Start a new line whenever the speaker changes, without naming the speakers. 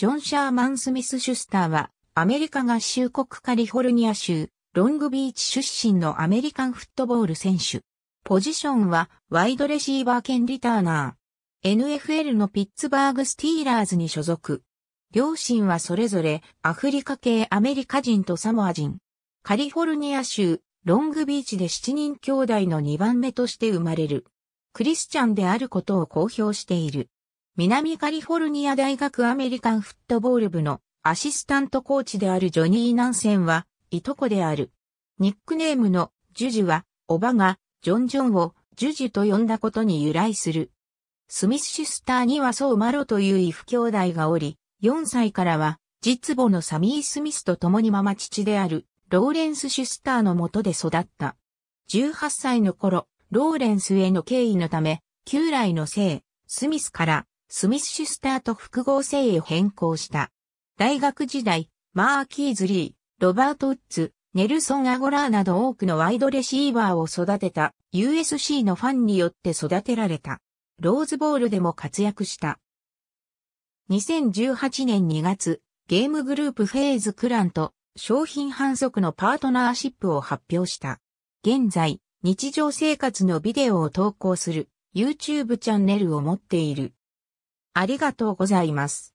ジョン・シャーマン・スミス・シュスターは、アメリカ合衆国カリフォルニア州、ロングビーチ出身のアメリカンフットボール選手。ポジションは、ワイドレシーバー兼リターナー。NFL のピッツバーグ・スティーラーズに所属。両親はそれぞれ、アフリカ系アメリカ人とサモア人。カリフォルニア州、ロングビーチで7人兄弟の2番目として生まれる。クリスチャンであることを公表している。南カリフォルニア大学アメリカンフットボール部のアシスタントコーチであるジョニー・ナンセンは、いとこである。ニックネームのジュジュは、おばが、ジョン・ジョンをジュジュと呼んだことに由来する。スミスシスターにはソーマロという異父兄弟がおり、4歳からは、実母のサミー・スミスと共にママ父である、ローレンス・シュスターのもとで育った。18歳の頃、ローレンスへの敬意のため、旧来の姓、スミスから、スミスシュスターと複合性へ変更した。大学時代、マーキーズリー、ロバート・ウッズ、ネルソン・アゴラーなど多くのワイドレシーバーを育てた USC のファンによって育てられた。ローズボールでも活躍した。2018年2月、ゲームグループフェーズクランと商品販促のパートナーシップを発表した。現在、日常生活のビデオを投稿する YouTube チャンネルを持っている。ありがとうございます。